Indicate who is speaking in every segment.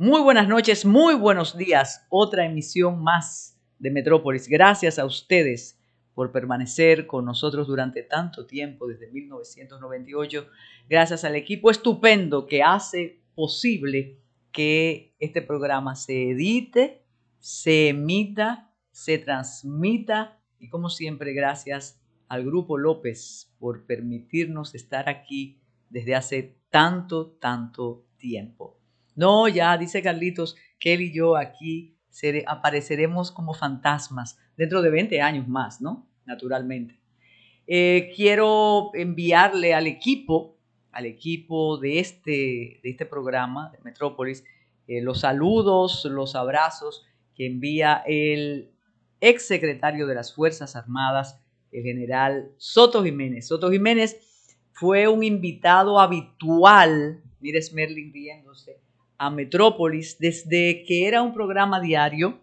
Speaker 1: Muy buenas noches, muy buenos días. Otra emisión más de Metrópolis. Gracias a ustedes por permanecer con nosotros durante tanto tiempo, desde 1998. Gracias al equipo estupendo que hace posible que este programa se edite, se emita, se transmita. Y como siempre, gracias al Grupo López por permitirnos estar aquí desde hace tanto, tanto tiempo. No, ya, dice Carlitos, que él y yo aquí apareceremos como fantasmas dentro de 20 años más, ¿no? Naturalmente. Eh, quiero enviarle al equipo, al equipo de este, de este programa, de Metrópolis, eh, los saludos, los abrazos que envía el exsecretario de las Fuerzas Armadas, el general Soto Jiménez. Soto Jiménez fue un invitado habitual, mire Smerling riéndose, a Metrópolis desde que era un programa diario,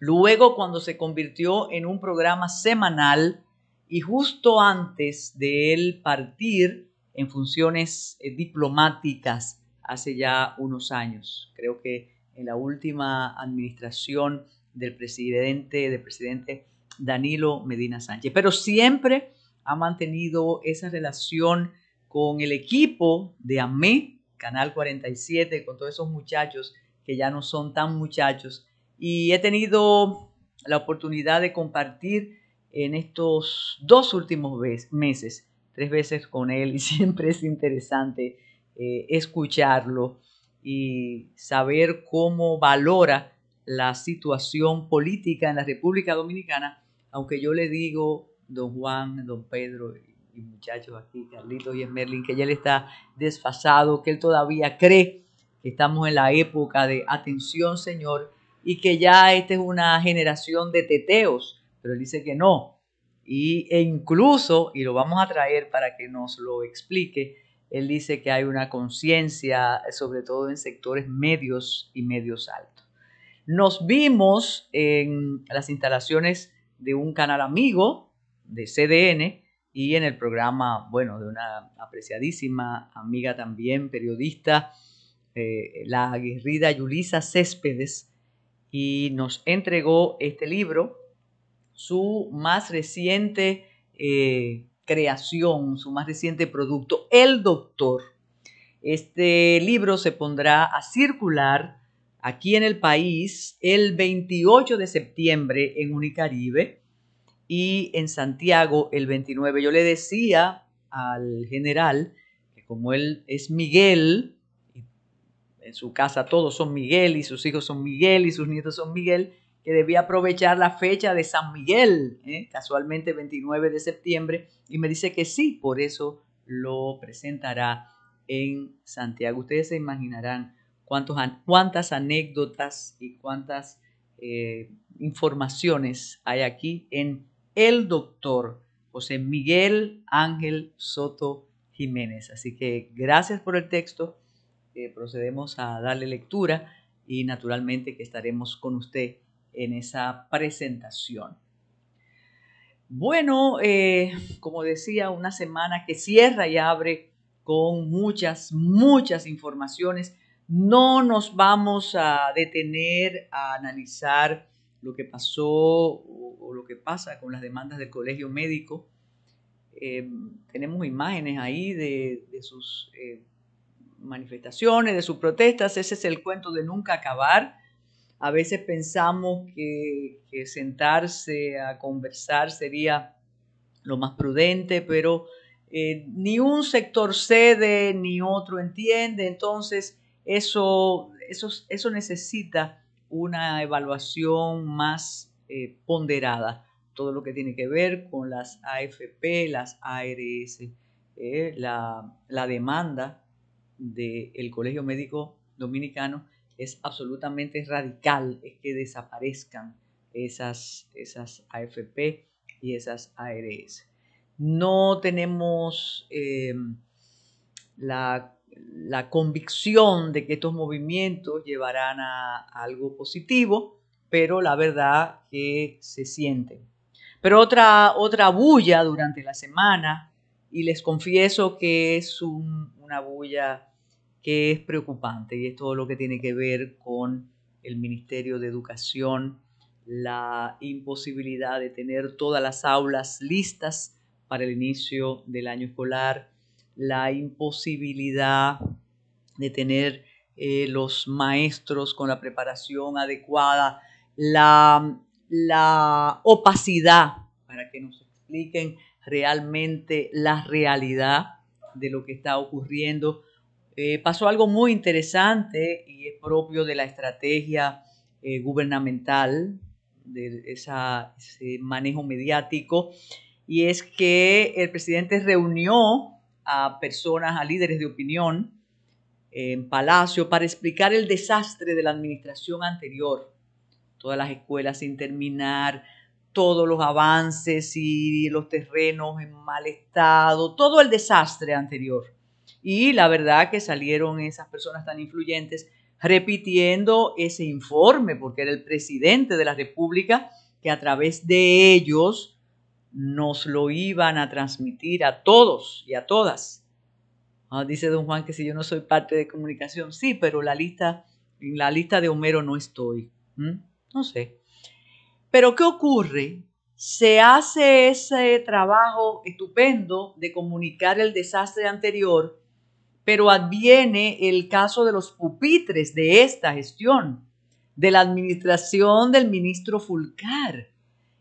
Speaker 1: luego cuando se convirtió en un programa semanal y justo antes de él partir en funciones eh, diplomáticas hace ya unos años. Creo que en la última administración del presidente, del presidente Danilo Medina Sánchez. Pero siempre ha mantenido esa relación con el equipo de AME, Canal 47, con todos esos muchachos que ya no son tan muchachos. Y he tenido la oportunidad de compartir en estos dos últimos meses, tres veces con él, y siempre es interesante eh, escucharlo y saber cómo valora la situación política en la República Dominicana, aunque yo le digo, don Juan, don Pedro y muchachos aquí, Carlitos y Merlin, que ya él está desfasado, que él todavía cree que estamos en la época de atención, Señor, y que ya esta es una generación de teteos, pero él dice que no. Y, e incluso, y lo vamos a traer para que nos lo explique, él dice que hay una conciencia, sobre todo en sectores medios y medios altos. Nos vimos en las instalaciones de un canal amigo de CDN, y en el programa, bueno, de una apreciadísima amiga también, periodista, eh, la aguerrida Yulisa Céspedes, y nos entregó este libro, su más reciente eh, creación, su más reciente producto, El Doctor. Este libro se pondrá a circular aquí en el país el 28 de septiembre en Unicaribe y en Santiago el 29. Yo le decía al general que como él es Miguel, en su casa todos son Miguel y sus hijos son Miguel y sus nietos son Miguel, que debía aprovechar la fecha de San Miguel, ¿eh? casualmente 29 de septiembre, y me dice que sí, por eso lo presentará en Santiago. Ustedes se imaginarán cuántos, cuántas anécdotas y cuántas eh, informaciones hay aquí en el doctor José Miguel Ángel Soto Jiménez. Así que gracias por el texto. Eh, procedemos a darle lectura y naturalmente que estaremos con usted en esa presentación. Bueno, eh, como decía, una semana que cierra y abre con muchas, muchas informaciones. No nos vamos a detener a analizar lo que pasó o, lo que pasa con las demandas del colegio médico. Eh, tenemos imágenes ahí de, sus eh, manifestaciones, de sus protestas. Ese es el cuento de nunca acabar. A veces pensamos que, sentarse a conversar sería lo más prudente, pero eh, ni un sector cede, ni otro entiende. Entonces, eso, eso, eso necesita una evaluación más eh, ponderada, todo lo que tiene que ver con las AFP, las ARS, eh, la, demanda del Colegio Médico Dominicano es absolutamente radical, es que desaparezcan esas, esas AFP y esas ARS. No tenemos eh, la la convicción de que estos movimientos llevarán a, algo positivo, pero la verdad que se siente. Pero otra, otra bulla durante la semana, y les confieso que es una bulla que es preocupante, y es todo lo que tiene que ver con el Ministerio de Educación, la imposibilidad de tener todas las aulas listas para el inicio del año escolar, la imposibilidad de tener eh, los maestros con la preparación adecuada, la, opacidad, para que nos expliquen realmente la realidad de lo que está ocurriendo. Eh, pasó algo muy interesante y es propio de la estrategia eh, gubernamental, de ese manejo mediático, y es que el presidente reunió a personas, a líderes de opinión eh, en Palacio para explicar el desastre de la administración anterior. Todas las escuelas sin terminar, todos los avances y los terrenos en mal estado, todo el desastre anterior. Y la verdad que salieron esas personas tan influyentes repitiendo ese informe, porque era el presidente de la República que a través de ellos nos lo iban a transmitir a todos y a todas. Ah, dice don Juan que si yo no soy parte de comunicación, sí, pero la lista, en la lista de Homero no estoy. No sé. Pero ¿qué ocurre? Se hace ese trabajo estupendo de comunicar el desastre anterior, pero adviene el caso de los pupitres de esta gestión, de la administración del ministro Fulcar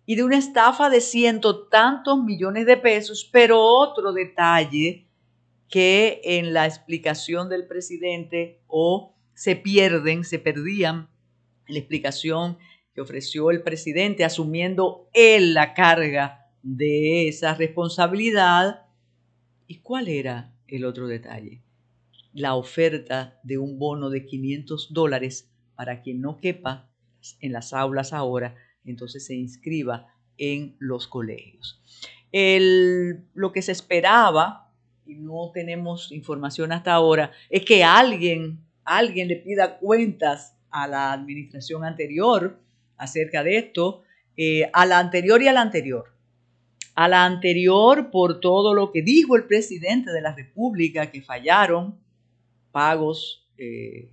Speaker 1: y de una estafa de ciento tantos millones de pesos, pero otro detalle que en la explicación del presidente o se pierden, se perdían la explicación que ofreció el presidente asumiendo él la carga de esa responsabilidad. ¿Y cuál era el otro detalle? La oferta de un bono de 500 dólares para quien no quepa en las aulas ahora entonces se inscriba en los colegios. lo que se esperaba, y no tenemos información hasta ahora, es que alguien, alguien le pida cuentas a la administración anterior acerca de esto, eh, a la anterior y a la anterior. A la anterior por todo lo que dijo el presidente de la República, que fallaron pagos eh,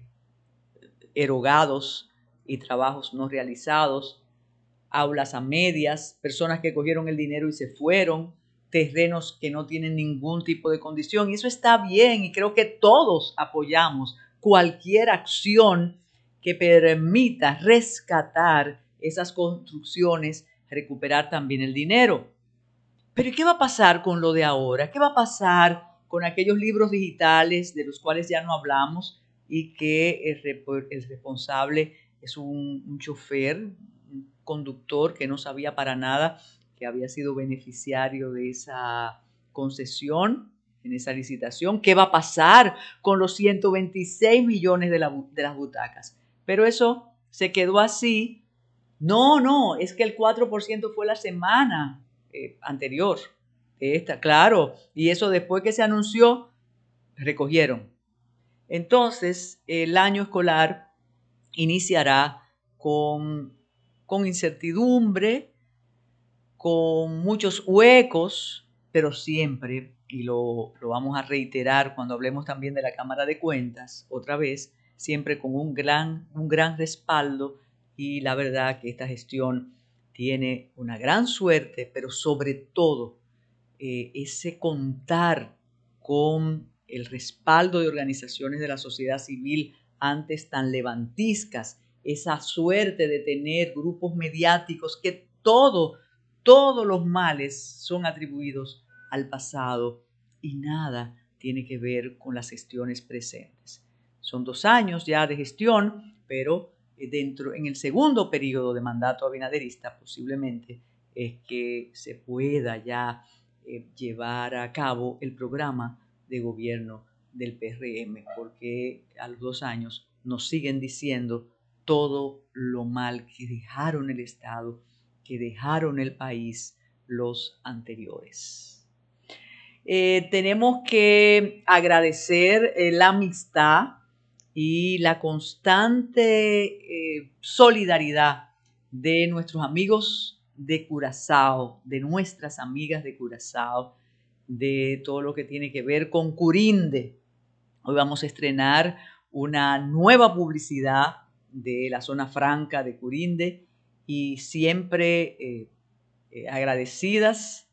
Speaker 1: erogados y trabajos no realizados aulas a medias, personas que cogieron el dinero y se fueron, terrenos que no tienen ningún tipo de condición. Y eso está bien y creo que todos apoyamos cualquier acción que permita rescatar esas construcciones, recuperar también el dinero. Pero ¿qué va a pasar con lo de ahora? ¿Qué va a pasar con aquellos libros digitales de los cuales ya no hablamos y que el, responsable es un, un chofer, conductor que no sabía para nada que había sido beneficiario de esa concesión, en esa licitación, qué va a pasar con los 126 millones de, las butacas. Pero eso se quedó así. No, no, es que el 4% fue la semana eh, anterior. Esta, claro. Y eso después que se anunció, recogieron. Entonces, el año escolar iniciará con con incertidumbre, con muchos huecos, pero siempre, y lo, vamos a reiterar cuando hablemos también de la Cámara de Cuentas, otra vez, siempre con un gran, un gran respaldo y la verdad que esta gestión tiene una gran suerte, pero sobre todo eh, ese contar con el respaldo de organizaciones de la sociedad civil antes tan levantiscas esa suerte de tener grupos mediáticos que todo, todos los males son atribuidos al pasado y nada tiene que ver con las gestiones presentes. Son dos años ya de gestión, pero eh, dentro, en el segundo periodo de mandato abinaderista posiblemente es que se pueda ya eh, llevar a cabo el programa de gobierno del PRM, porque a los dos años nos siguen diciendo todo lo mal que dejaron el Estado, que dejaron el país los anteriores. Eh, tenemos que agradecer eh, la amistad y la constante eh, solidaridad de nuestros amigos de Curazao, de nuestras amigas de Curazao, de todo lo que tiene que ver con Curinde. Hoy vamos a estrenar una nueva publicidad de la zona franca de Curinde y siempre eh, eh, agradecidas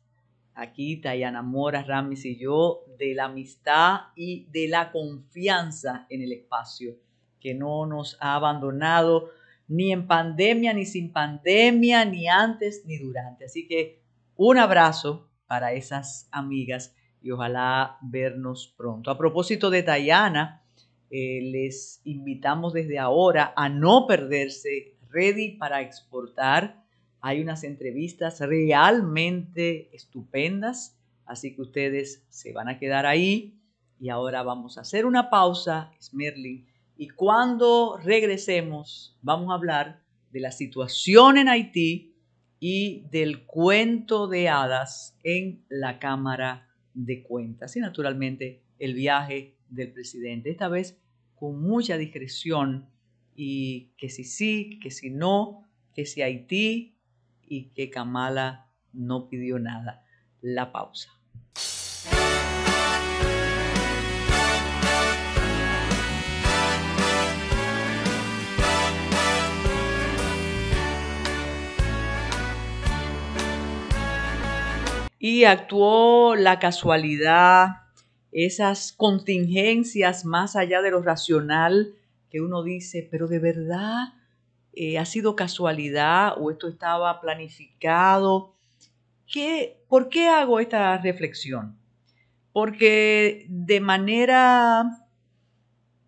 Speaker 1: aquí Tayana Mora, Ramis y yo de la amistad y de la confianza en el espacio que no nos ha abandonado ni en pandemia, ni sin pandemia, ni antes, ni durante. Así que un abrazo para esas amigas y ojalá vernos pronto. A propósito de Tayana, eh, les invitamos desde ahora a no perderse Ready para Exportar. Hay unas entrevistas realmente estupendas, así que ustedes se van a quedar ahí. Y ahora vamos a hacer una pausa, Smerling, y cuando regresemos vamos a hablar de la situación en Haití y del cuento de hadas en la Cámara de Cuentas. Y naturalmente el viaje del presidente, esta vez con mucha discreción y que si sí, que si no, que si Haití y que Kamala no pidió nada. La pausa. Y actuó la casualidad, esas contingencias más allá de lo racional que uno dice, pero de verdad eh, ha sido casualidad o esto estaba planificado. ¿Qué, ¿Por qué hago esta reflexión? Porque de manera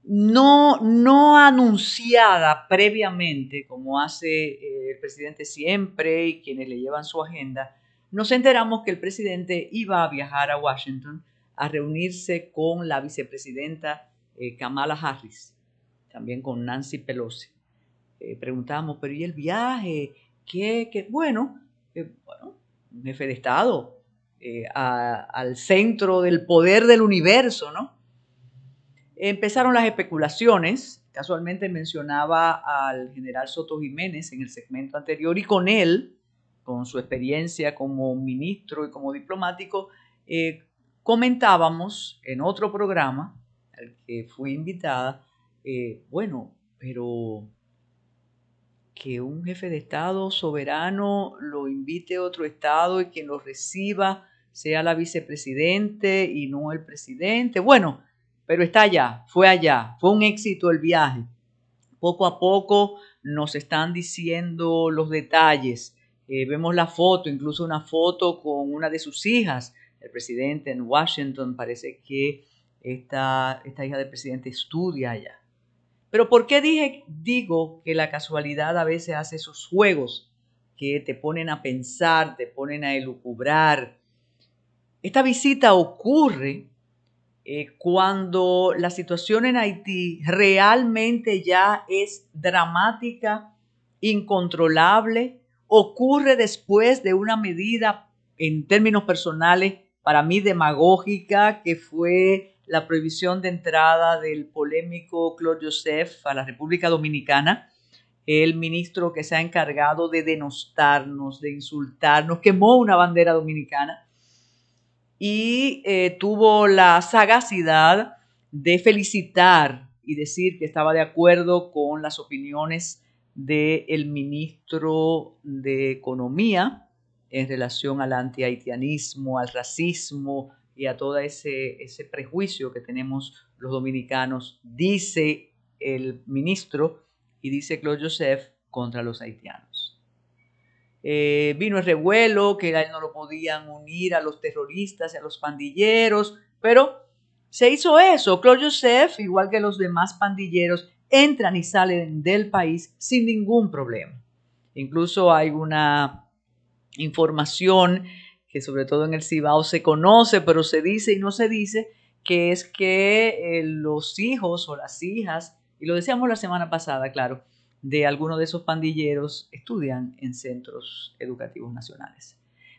Speaker 1: no, no anunciada previamente, como hace eh, el presidente siempre y quienes le llevan su agenda, nos enteramos que el presidente iba a viajar a Washington a reunirse con la vicepresidenta eh, Kamala Harris, también con Nancy Pelosi. Eh, preguntábamos, pero ¿y el viaje? ¿Qué? Bueno, eh, bueno, un jefe de Estado al centro del poder del universo, ¿no? Empezaron las especulaciones. Casualmente mencionaba al general Soto Jiménez en el segmento anterior y con él, con su experiencia como ministro y como diplomático, comentábamos en otro programa al que fui invitada, eh, bueno, pero que un jefe de Estado soberano lo invite a otro Estado y quien lo reciba sea la vicepresidente y no el presidente. Bueno, pero está allá, fue allá, fue un éxito el viaje. Poco a poco nos están diciendo los detalles. Eh, vemos la foto, incluso una foto con una de sus hijas, el presidente en Washington, parece que esta, hija del presidente estudia allá. Pero ¿por qué dije, digo que la casualidad a veces hace esos juegos que te ponen a pensar, te ponen a elucubrar? Esta visita ocurre eh, cuando la situación en Haití realmente ya es dramática, incontrolable, ocurre después de una medida en términos personales para mí demagógica que fue la prohibición de entrada del polémico Claude Joseph a la República Dominicana, el ministro que se ha encargado de denostarnos, de insultarnos, quemó una bandera dominicana y eh, tuvo la sagacidad de felicitar y decir que estaba de acuerdo con las opiniones del ministro de Economía, en relación al antihaitianismo, al racismo y a todo ese, ese prejuicio que tenemos los dominicanos, dice el ministro y dice Claude Joseph contra los haitianos. Eh, vino el revuelo, que no lo podían unir a los terroristas y a los pandilleros, pero se hizo eso. Claude Joseph, igual que los demás pandilleros, entran y salen del país sin ningún problema. Incluso hay una información que sobre todo en el Cibao se conoce, pero se dice y no se dice, que es que eh, los hijos o las hijas, y lo decíamos la semana pasada, claro, de algunos de esos pandilleros estudian en centros educativos nacionales.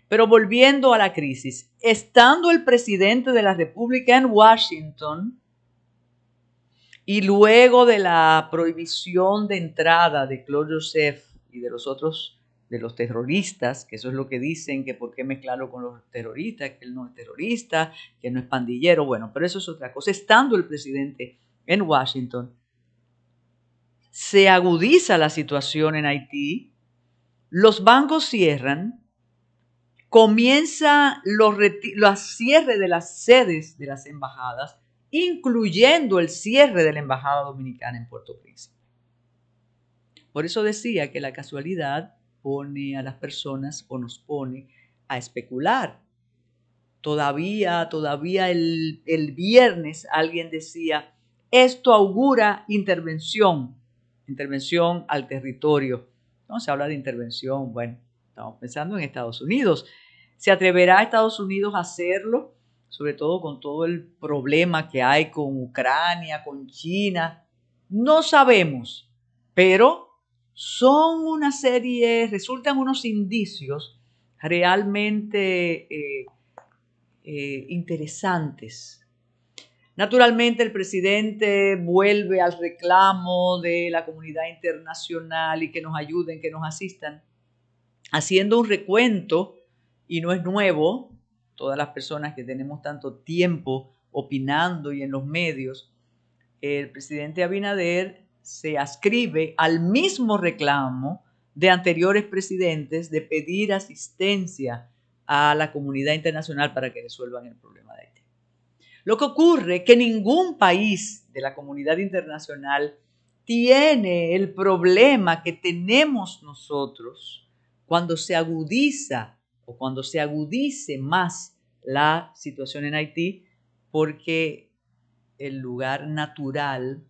Speaker 1: Pero volviendo a la crisis, estando el presidente de la República en Washington y luego de la prohibición de entrada de Claude Joseph y de los otros de los terroristas, que eso es lo que dicen, que por qué mezclarlo con los terroristas, que él no es terrorista, que no es pandillero, bueno, pero eso es otra cosa. Estando el presidente en Washington, se agudiza la situación en Haití, los bancos cierran, comienza los, los cierres de las sedes de las embajadas, incluyendo el cierre de la embajada dominicana en Puerto Príncipe. Por eso decía que la casualidad pone a las personas o nos pone a especular. Todavía, todavía el, viernes alguien decía, esto augura intervención, intervención al territorio. No se habla de intervención, bueno, estamos pensando en Estados Unidos. ¿Se atreverá Estados Unidos a hacerlo? Sobre todo con todo el problema que hay con Ucrania, con China. No sabemos, pero son una serie, resultan unos indicios realmente eh, eh, interesantes. Naturalmente el presidente vuelve al reclamo de la comunidad internacional y que nos ayuden, que nos asistan, haciendo un recuento, y no es nuevo, todas las personas que tenemos tanto tiempo opinando y en los medios, el presidente Abinader se ascribe al mismo reclamo de anteriores presidentes de pedir asistencia a la comunidad internacional para que resuelvan el problema de Haití. Lo que ocurre es que ningún país de la comunidad internacional tiene el problema que tenemos nosotros cuando se agudiza o cuando se agudice más la situación en Haití, porque el lugar natural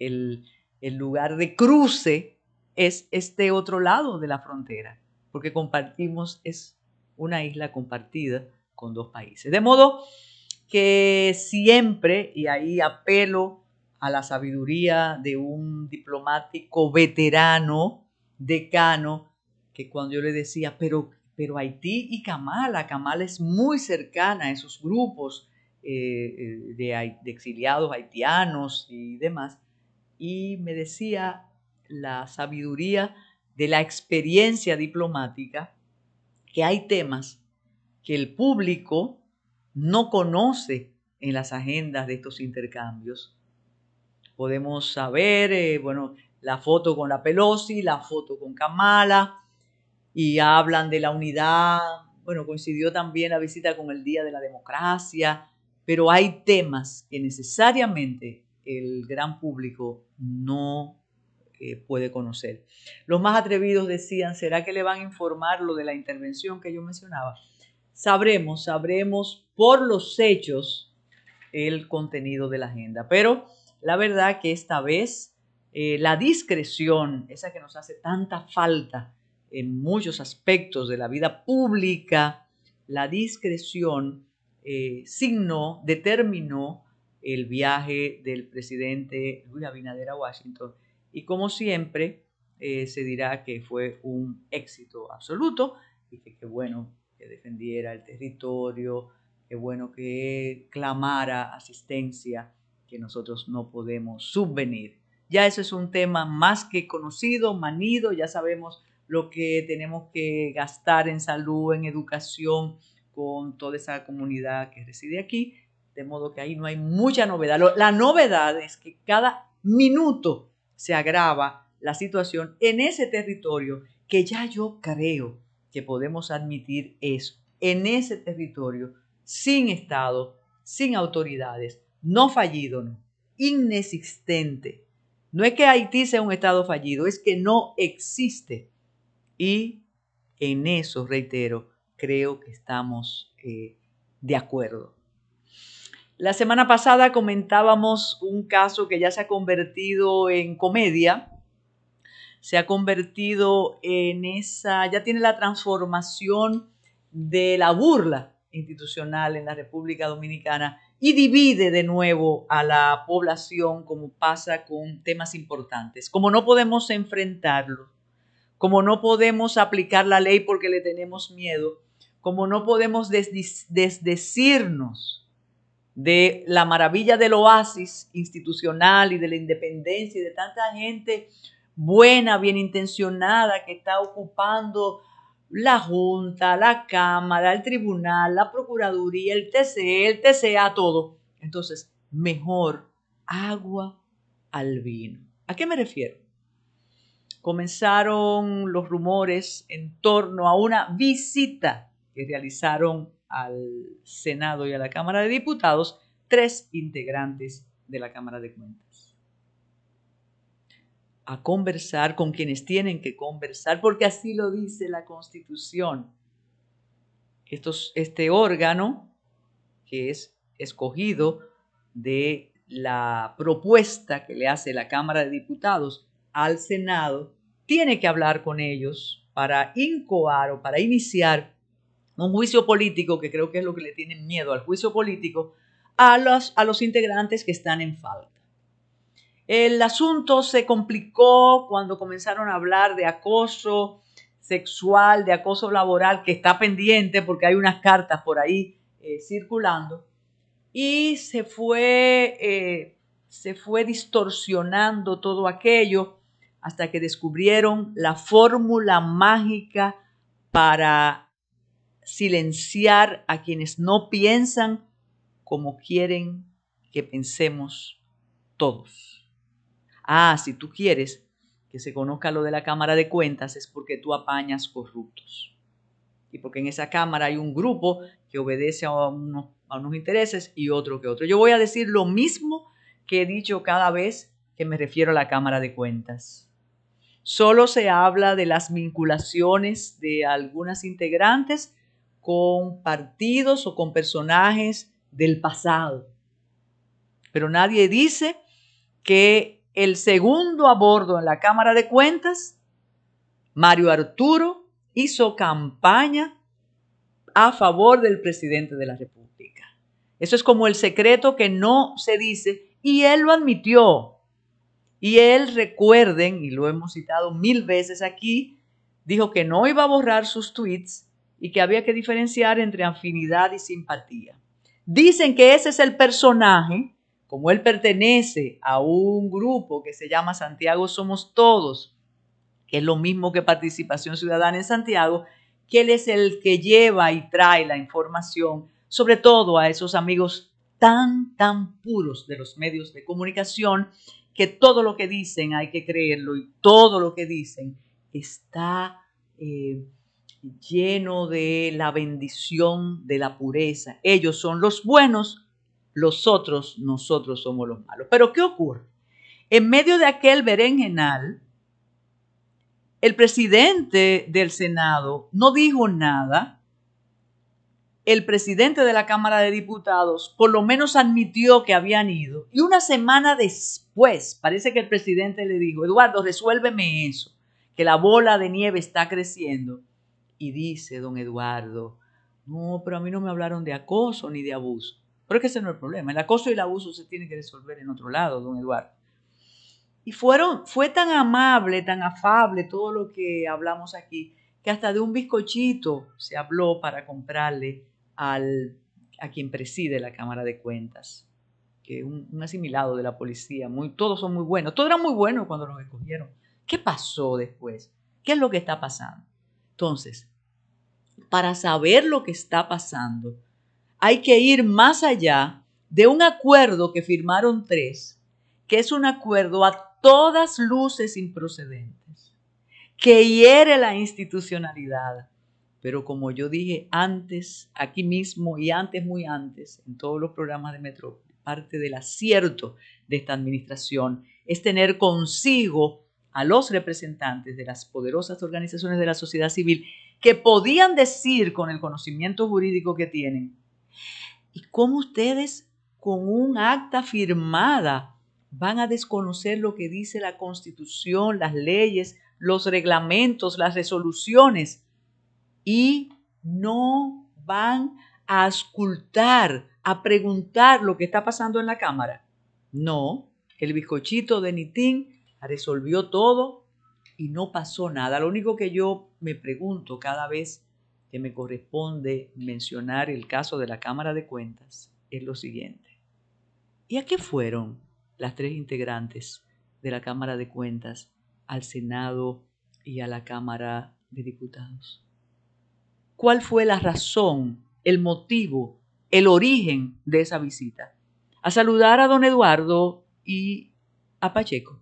Speaker 1: el, lugar de cruce es este otro lado de la frontera, porque compartimos, es una isla compartida con dos países. De modo que siempre, y ahí apelo a la sabiduría de un diplomático veterano, decano, que cuando yo le decía, pero, pero Haití y Kamala, Kamala es muy cercana a esos grupos eh, eh, de exiliados haitianos y demás, y me decía la sabiduría de la experiencia diplomática que hay temas que el público no conoce en las agendas de estos intercambios. Podemos saber, eh, bueno, la foto con la Pelosi, la foto con Kamala, y hablan de la unidad, bueno, coincidió también la visita con el Día de la Democracia, pero hay temas que necesariamente el gran público no eh, puede conocer. Los más atrevidos decían, ¿será que le van a informar lo de la intervención que yo mencionaba? Sabremos, sabremos por los hechos el contenido de la agenda. Pero la verdad que esta vez eh, la discreción, esa que nos hace tanta falta en muchos aspectos de la vida pública, la discreción eh, signó, determinó el viaje del presidente Luis Abinader a Washington. Y como siempre, eh, se dirá que fue un éxito absoluto y que bueno que defendiera el territorio, que bueno que clamara asistencia que nosotros no podemos subvenir. Ya eso es un tema más que conocido, manido, ya sabemos lo que tenemos que gastar en salud, en educación, con toda esa comunidad que reside aquí. De modo que ahí no hay mucha novedad. La novedad es que cada minuto se agrava la situación en ese territorio que ya yo creo que podemos admitir es En ese territorio, sin Estado, sin autoridades, no fallido, no, inexistente. No es que Haití sea un Estado fallido, es que no existe. Y en eso, reitero, creo que estamos eh, de acuerdo. La semana pasada comentábamos un caso que ya se ha convertido en comedia, se ha convertido en esa, ya tiene la transformación de la burla institucional en la República Dominicana y divide de nuevo a la población como pasa con temas importantes. Como no podemos enfrentarlo, como no podemos aplicar la ley porque le tenemos miedo, como no podemos desdecirnos de la maravilla del oasis institucional y de la independencia y de tanta gente buena, bien intencionada que está ocupando la Junta, la Cámara, el Tribunal, la Procuraduría, el TCE, el TCA, todo. Entonces, mejor agua al vino. ¿A qué me refiero? Comenzaron los rumores en torno a una visita que realizaron al Senado y a la Cámara de Diputados tres integrantes de la Cámara de Cuentas. A conversar con quienes tienen que conversar, porque así lo dice la Constitución. este órgano que es escogido de la propuesta que le hace la Cámara de Diputados al Senado, tiene que hablar con ellos para incoar o para iniciar un juicio político, que creo que es lo que le tienen miedo al juicio político, a los, a los integrantes que están en falta. El asunto se complicó cuando comenzaron a hablar de acoso sexual, de acoso laboral, que está pendiente porque hay unas cartas por ahí eh, circulando, y se fue, eh, se fue distorsionando todo aquello hasta que descubrieron la fórmula mágica para silenciar a quienes no piensan como quieren que pensemos todos. Ah, si tú quieres que se conozca lo de la Cámara de Cuentas es porque tú apañas corruptos. Y porque en esa Cámara hay un grupo que obedece a unos, intereses y otro que otro. Yo voy a decir lo mismo que he dicho cada vez que me refiero a la Cámara de Cuentas. Solo se habla de las vinculaciones de algunas integrantes con partidos o con personajes del pasado. Pero nadie dice que el segundo a bordo en la Cámara de Cuentas, Mario Arturo, hizo campaña a favor del presidente de la República. Eso es como el secreto que no se dice y él lo admitió. Y él, recuerden, y lo hemos citado mil veces aquí, dijo que no iba a borrar sus tweets y que había que diferenciar entre afinidad y simpatía. Dicen que ese es el personaje, como él pertenece a un grupo que se llama Santiago Somos Todos, que es lo mismo que Participación Ciudadana en Santiago, que él es el que lleva y trae la información, sobre todo a esos amigos tan, tan puros de los medios de comunicación, que todo lo que dicen hay que creerlo y todo lo que dicen está... Eh, lleno de la bendición de la pureza. Ellos son los buenos, los otros, nosotros somos los malos. Pero ¿qué ocurre? En medio de aquel berenjenal, el presidente del Senado no dijo nada. El presidente de la Cámara de Diputados por lo menos admitió que habían ido. Y una semana después, parece que el presidente le dijo, Eduardo, resuélveme eso, que la bola de nieve está creciendo y dice don Eduardo, no, pero a mí no me hablaron de acoso ni de abuso. Pero que ese no es el problema. El acoso y el abuso se tienen que resolver en otro lado, don Eduardo. Y fueron, fue tan amable, tan afable todo lo que hablamos aquí, que hasta de un bizcochito se habló para comprarle al, a quien preside la Cámara de Cuentas, que un, asimilado de la policía, muy, todos son muy buenos, todos eran muy buenos cuando nos escogieron. ¿Qué pasó después? ¿Qué es lo que está pasando? Entonces, para saber lo que está pasando. Hay que ir más allá de un acuerdo que firmaron tres, que es un acuerdo a todas luces improcedentes, que hiere la institucionalidad. Pero como yo dije antes, aquí mismo y antes, muy antes, en todos los programas de Metro, parte del acierto de esta administración es tener consigo a los representantes de las poderosas organizaciones de la sociedad civil que podían decir con el conocimiento jurídico que tienen. ¿Y cómo ustedes con un acta firmada van a desconocer lo que dice la constitución, las leyes, los reglamentos, las resoluciones? Y no van a ascultar, a preguntar lo que está pasando en la Cámara. No, el bizcochito de Nitín resolvió todo y no pasó nada. Lo único que yo me pregunto cada vez que me corresponde mencionar el caso de la Cámara de Cuentas es lo siguiente. ¿Y a qué fueron las tres integrantes de la Cámara de Cuentas al Senado y a la Cámara de Diputados? ¿Cuál fue la razón, el motivo, el origen de esa visita? A saludar a don Eduardo y a Pacheco.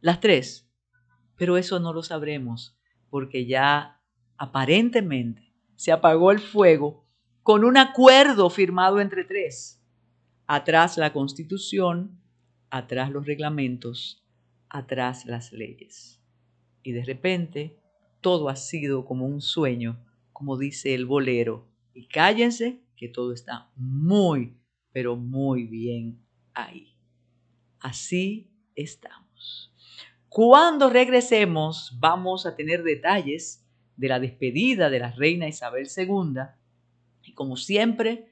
Speaker 1: Las tres pero eso no lo sabremos porque ya aparentemente se apagó el fuego con un acuerdo firmado entre tres. Atrás la constitución, atrás los reglamentos, atrás las leyes. Y de repente todo ha sido como un sueño, como dice el bolero. Y cállense que todo está muy, pero muy bien ahí. Así estamos. Cuando regresemos vamos a tener detalles de la despedida de la reina Isabel II. Y como siempre,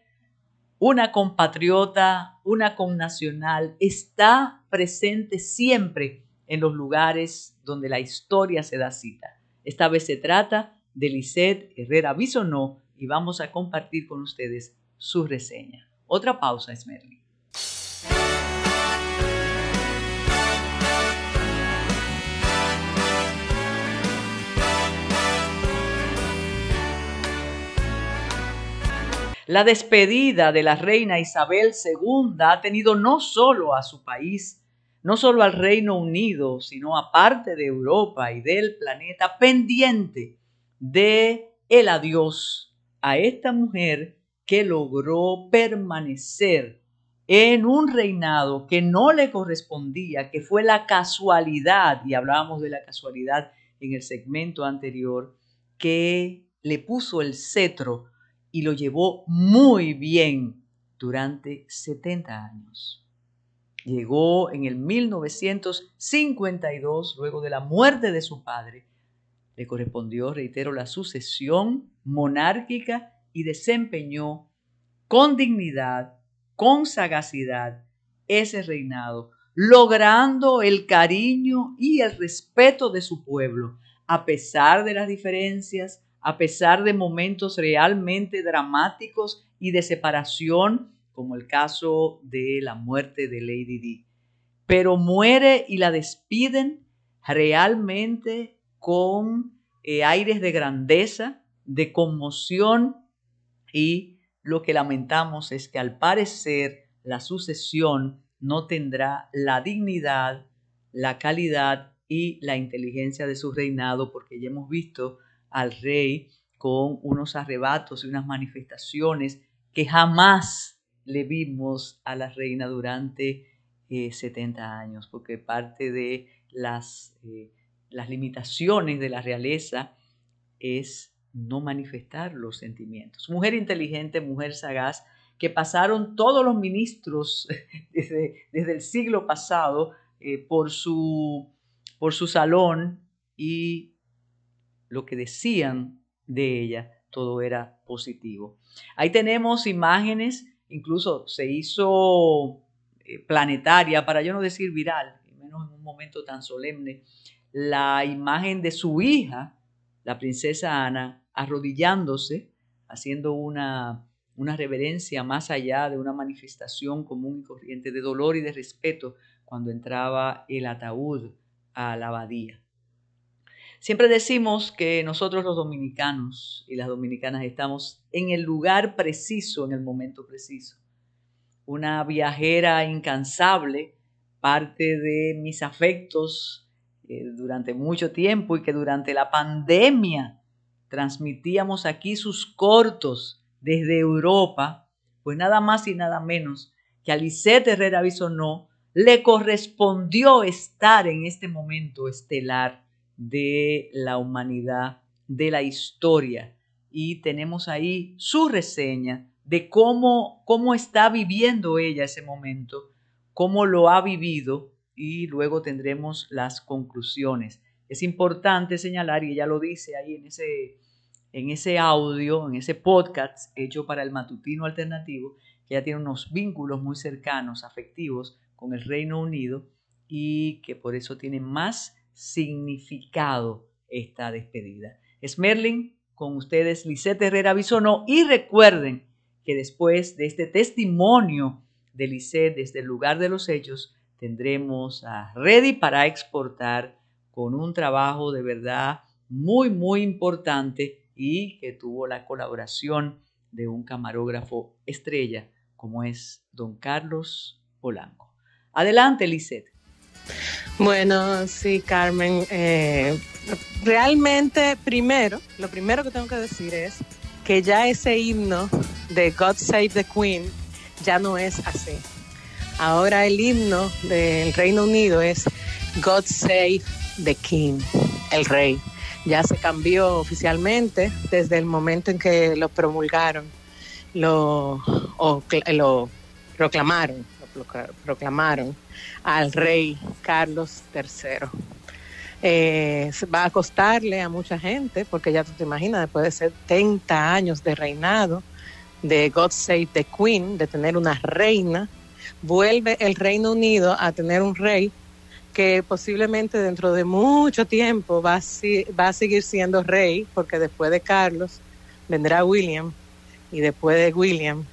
Speaker 1: una compatriota, una connacional, está presente siempre en los lugares donde la historia se da cita. Esta vez se trata de Lisette Herrera Bisonó y vamos a compartir con ustedes su reseña. Otra pausa, Esmerly. La despedida de la reina Isabel II ha tenido no solo a su país, no solo al Reino Unido, sino a parte de Europa y del planeta pendiente de el adiós a esta mujer que logró permanecer en un reinado que no le correspondía, que fue la casualidad, y hablábamos de la casualidad en el segmento anterior, que le puso el cetro y lo llevó muy bien durante 70 años. Llegó en el 1952, luego de la muerte de su padre. Le correspondió, reitero, la sucesión monárquica y desempeñó con dignidad, con sagacidad, ese reinado, logrando el cariño y el respeto de su pueblo, a pesar de las diferencias, a pesar de momentos realmente dramáticos y de separación, como el caso de la muerte de Lady Di. Pero muere y la despiden realmente con eh, aires de grandeza, de conmoción y lo que lamentamos es que al parecer la sucesión no tendrá la dignidad, la calidad y la inteligencia de su reinado, porque ya hemos visto al rey con unos arrebatos y unas manifestaciones que jamás le vimos a la reina durante 70 eh, años, porque parte de las, eh, las limitaciones de la realeza es no manifestar los sentimientos. Mujer inteligente, mujer sagaz, que pasaron todos los ministros desde, el siglo pasado eh, por, su, por su salón y lo que decían de ella, todo era positivo. Ahí tenemos imágenes, incluso se hizo eh, planetaria, para yo no decir viral, menos en un momento tan solemne, la imagen de su hija, la princesa Ana, arrodillándose, haciendo una, una reverencia más allá de una manifestación común y corriente de dolor y de respeto cuando entraba el ataúd a la abadía. Siempre decimos que nosotros los dominicanos y las dominicanas estamos en el lugar preciso, en el momento preciso. Una viajera incansable, parte de mis afectos eh, durante mucho tiempo y que durante la pandemia transmitíamos aquí sus cortos desde Europa, pues nada más y nada menos que a Lisette Herrera Bisonó le correspondió estar en este momento estelar de la humanidad, de la historia. Y tenemos ahí su reseña de cómo, cómo está viviendo ella ese momento, cómo lo ha vivido y luego tendremos las conclusiones. Es importante señalar, y ella lo dice ahí en ese, en ese audio, en ese podcast hecho para el matutino alternativo, que ella tiene unos vínculos muy cercanos, afectivos, con el Reino Unido y que por eso tiene más significado esta despedida. Smerling, con ustedes Lisette Herrera no, y recuerden que después de este testimonio de Lisette desde el lugar de los hechos, tendremos a Ready para exportar con un trabajo de verdad muy, muy importante y que tuvo la colaboración de un camarógrafo estrella como es don Carlos Polanco. Adelante, Lisette.
Speaker 2: Bueno, sí, Carmen. Eh, realmente, primero, lo primero que tengo que decir es que ya ese himno de God Save the Queen ya no es así. Ahora el himno del Reino Unido es God Save the King, el rey. Ya se cambió oficialmente desde el momento en que lo promulgaron, lo, o, lo proclamaron proclamaron al rey Carlos III. Eh, va a costarle a mucha gente, porque ya tú te imaginas, después de 70 años de reinado, de God Save the Queen, de tener una reina, vuelve el Reino Unido a tener un rey que posiblemente dentro de mucho tiempo va a seguir siendo rey, porque después de Carlos vendrá William y después de William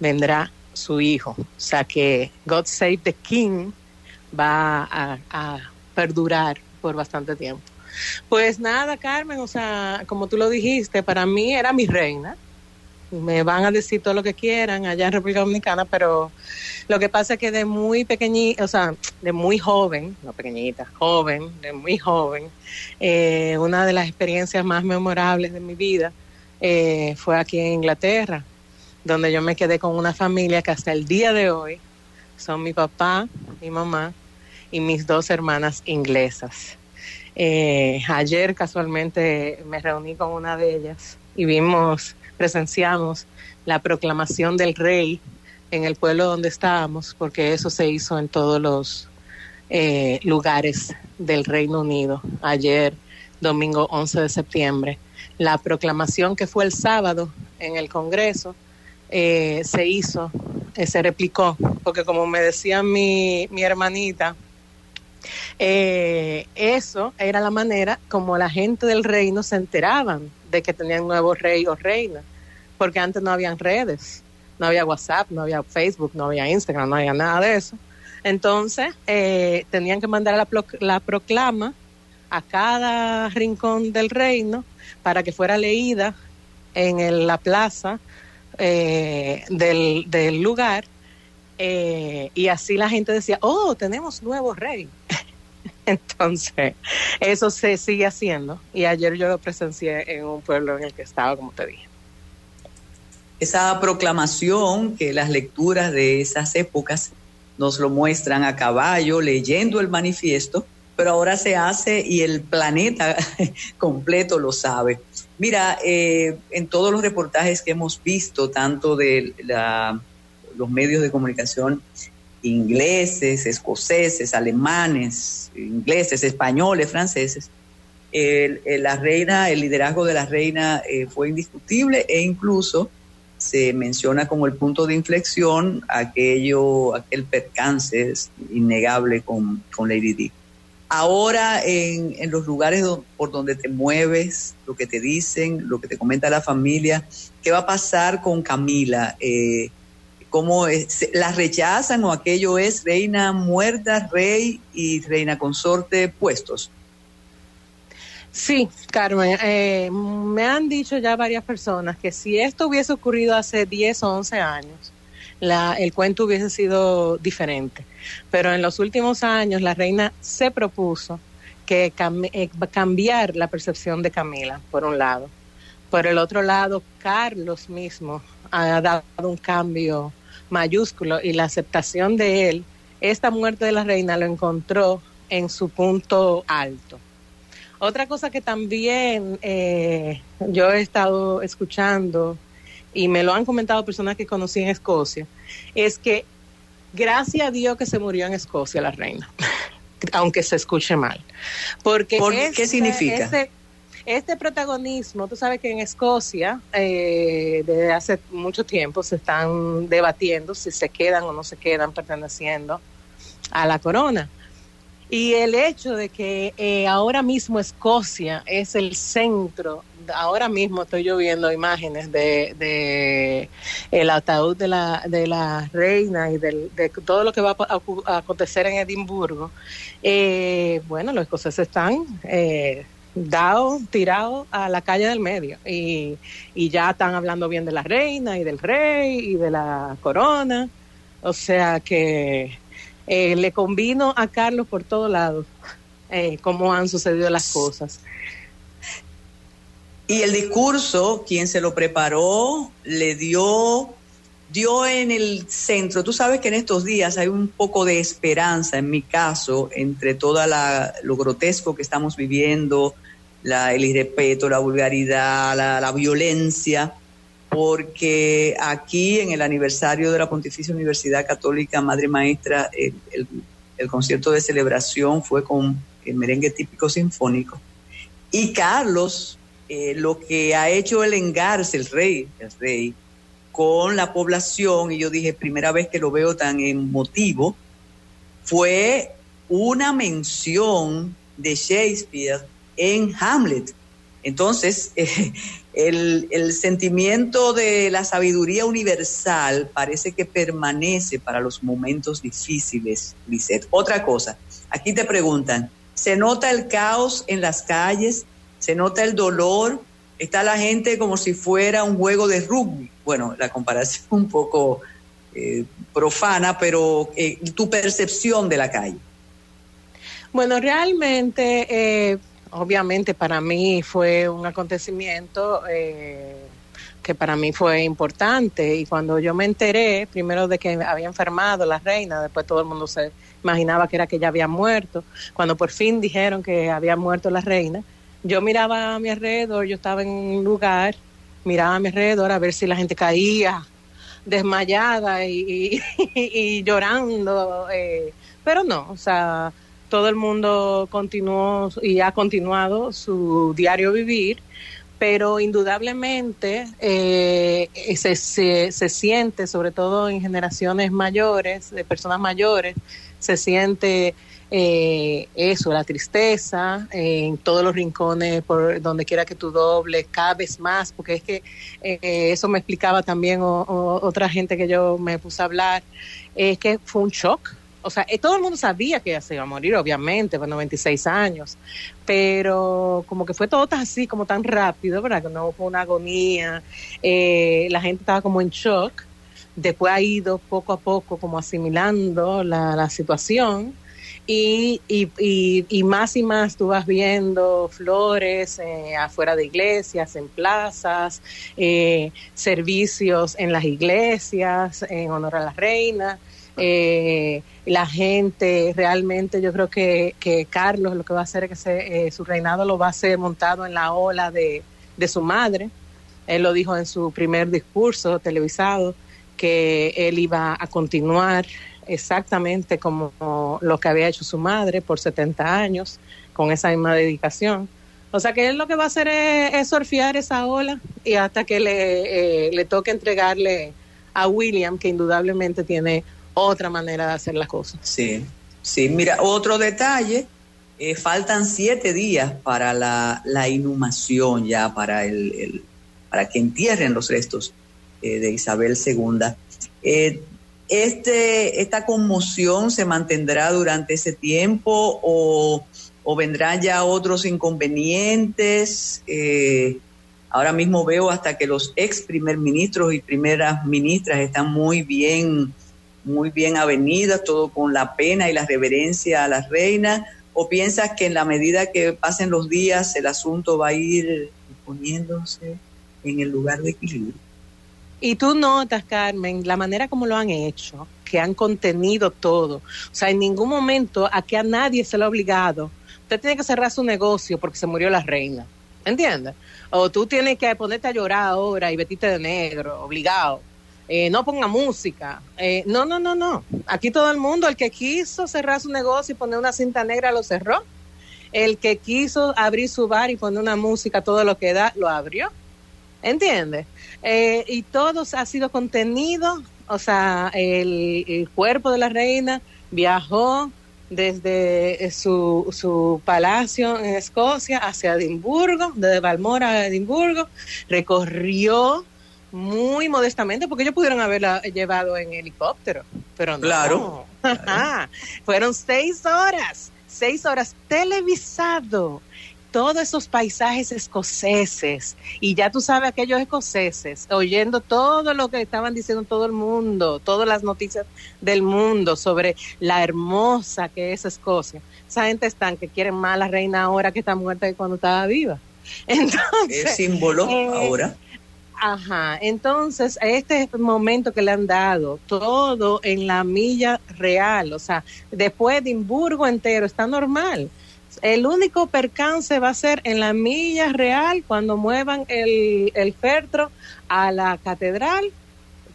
Speaker 2: vendrá su hijo. O sea que God Save the King va a, perdurar por bastante tiempo. Pues nada, Carmen, o sea, como tú lo dijiste, para mí era mi reina. Me van a decir todo lo que quieran allá en República Dominicana, pero lo que pasa es que de muy pequeñita, o sea, de muy joven, no pequeñita, joven, de muy joven, eh, una de las experiencias más memorables de mi vida eh, fue aquí en Inglaterra donde yo me quedé con una familia que hasta el día de hoy son mi papá, mi mamá y mis dos hermanas inglesas. Eh, ayer casualmente me reuní con una de ellas y vimos, presenciamos la proclamación del rey en el pueblo donde estábamos, porque eso se hizo en todos los eh, lugares del Reino Unido ayer, domingo 11 de septiembre. La proclamación que fue el sábado en el Congreso, eh, se hizo, eh, se replicó, porque como me decía mi, hermanita, eh, eso era la manera como la gente del reino se enteraban de que tenían nuevos rey o reina, porque antes no habían redes, no había WhatsApp, no había Facebook, no había Instagram, no había nada de eso. Entonces, tenían que mandar la, proclama a cada rincón del reino para que fuera leída en la plaza eh, del, lugar eh, y así la gente decía, oh, tenemos nuevo rey.
Speaker 1: Entonces,
Speaker 2: eso se sigue haciendo y ayer yo lo presencié en un pueblo en el que estaba, como te dije.
Speaker 1: Esa proclamación que las lecturas de esas épocas nos lo muestran a caballo, leyendo el manifiesto, pero ahora se hace y el planeta completo lo sabe. Mira, eh, en todos los reportajes que hemos visto, tanto de los medios de comunicación ingleses, escoceses, alemanes, ingleses, españoles, franceses, el, la reina, el liderazgo de la reina eh, fue indiscutible e incluso se menciona como el punto de inflexión aquello, aquel percance innegable con, con Lady Di. Ahora en, los lugares por donde te mueves, lo que te dicen, lo que te comenta la familia, ¿qué va a pasar con Camila? Eh, ¿Cómo la rechazan o aquello es reina muerta, rey y reina consorte puestos?
Speaker 2: Sí, Carmen, eh, me han dicho ya varias personas que si esto hubiese ocurrido hace 10 o 11 años, el cuento hubiese sido diferente. Pero en los últimos años la reina se propuso que eh, cambiar la percepción de Camila, por un lado. Por el otro lado, Carlos mismo ha dado un cambio mayúsculo y la aceptación de él, esta muerte de la reina lo encontró en su punto alto. Otra cosa que también eh, yo he estado escuchando y me lo han comentado personas que conocí en Escocia, es que gracias a Dios que se murió en Escocia la reina, aunque se escuche mal. Porque ¿Por ¿Qué significa? Este, protagonismo, tú sabes que en Escocia eh, desde hace mucho tiempo se están debatiendo si se quedan o no se quedan perteneciendo a la corona. Y el hecho de que eh, ahora mismo Escocia es el centro ahora mismo estoy yo viendo imágenes de, el ataúd de la, de la reina y de todo lo que va a, acontecer en Edimburgo. Eh, bueno, los escoceses están eh, dados, tirados a la calle del medio y, ya están hablando bien de la reina y del rey y de la corona. O sea que eh, le combino a Carlos por todos lados eh, cómo han sucedido las cosas.
Speaker 1: Y el discurso, quien se lo preparó, le dio, dio en el centro. Tú sabes que en estos días hay un poco de esperanza, en mi caso, entre todo lo grotesco que estamos viviendo, el irrespeto, la vulgaridad, la, violencia porque aquí en el aniversario de la Pontificia Universidad Católica Madre Maestra, el, el concierto de celebración fue con el merengue típico sinfónico. Y Carlos eh, lo que ha hecho el engarce, el rey, el rey, con la población, y yo dije, primera vez que lo veo tan emotivo, fue una mención de Shakespeare en Hamlet. Entonces, el, el, sentimiento de la sabiduría universal parece que permanece para los momentos difíciles, Lisette. Otra cosa, aquí te preguntan, ¿se nota el caos en las calles? se nota el dolor, está la gente como si fuera un juego de rugby. Bueno, la comparación un poco eh, profana, pero eh, tu percepción de la calle.
Speaker 2: Bueno, realmente, eh, obviamente para mí fue un acontecimiento que para mí fue importante y cuando yo me enteré, primero de que había enfermado la reina, después todo el mundo se imaginaba que era que ya había muerto, cuando por fin dijeron que había muerto la reina, yo miraba a mi alrededor, yo estaba en un lugar, miraba a mi alrededor a ver si la gente caía desmayada y, llorando, eh, pero no, o sea, todo el mundo continuó y ha continuado su diario vivir, pero indudablemente eh, se, se siente, sobre todo en generaciones mayores, de personas mayores, se siente eh, eso, la tristeza, eh, en todos los rincones, por donde quiera que tú dobles, cada vez más, porque es que eh, eso me explicaba también otra gente que yo me puse a hablar, es que fue un shock. O sea, eh, todo el mundo sabía que ella se iba a morir, obviamente, con pues, 96 años, pero como que fue todo así, como tan rápido, ¿verdad? no fue una agonía, la gente estaba como en shock, después ha ido poco a poco como asimilando la situación, y, y, y, y más y más tú vas viendo flores eh, afuera de iglesias, en plazas, eh, servicios en las iglesias en honor a la reina. Eh, la gente realmente yo creo que, Carlos lo que va a hacer es que su reinado lo va a hacer montado en la ola de, de, su madre. Él lo dijo en su primer discurso televisado que él iba a continuar exactamente como lo que había hecho su madre por 70 años, con esa misma dedicación. O sea que él lo que va a hacer es, es esa ola y hasta que le, eh, le toque entregarle a William, que indudablemente tiene otra manera de hacer las cosas.
Speaker 1: Sí, sí, mira, otro detalle, eh, faltan siete días para la, la inhumación ya, para, el, para que entierren los restos eh, de Isabel II. Este, ¿Esta conmoción se mantendrá durante ese tiempo o, vendrán ya otros inconvenientes? Eh, ahora mismo veo hasta que los ex primer ministros y primeras ministras están muy bien, muy bien avenidas, todo con la pena y la reverencia a las reinas. ¿O piensas que en la medida que pasen los días el asunto va a ir poniéndose en el lugar de equilibrio?
Speaker 2: Y tú notas, Carmen, la manera como lo han hecho, que han contenido todo. O sea, en ningún momento a que a nadie se lo ha obligado. Usted tiene que cerrar su negocio porque se murió la reina. ¿Entiendes? O tú tienes que ponerte a llorar ahora y vestirte de negro, obligado. Eh, no ponga música. Eh, no, no, no, no. Aquí todo el mundo, el que quiso cerrar su negocio y poner una cinta negra, lo cerró. El que quiso abrir su bar y poner una música, todo lo que da, lo abrió. ¿Entiendes? Eh, y todo ha sido contenido, o sea, el, cuerpo de la reina viajó desde eh, su, palacio en Escocia hacia Edimburgo, desde Balmora a Edimburgo, recorrió muy modestamente, porque ellos pudieron haberla llevado en helicóptero, pero no. claro. Fueron seis horas, seis horas televisado todos esos paisajes escoceses y ya tú sabes aquellos escoceses oyendo todo lo que estaban diciendo todo el mundo, todas las noticias del mundo sobre la hermosa que es Escocia. Esa gente están que quieren más a la reina ahora que está muerta que cuando estaba viva. Entonces, es símbolo eh, ahora. Ajá, entonces este momento que le han dado, todo en la milla real, o sea, después de Edimburgo entero está normal el único percance va a ser en la milla real cuando muevan el, el fertro a la catedral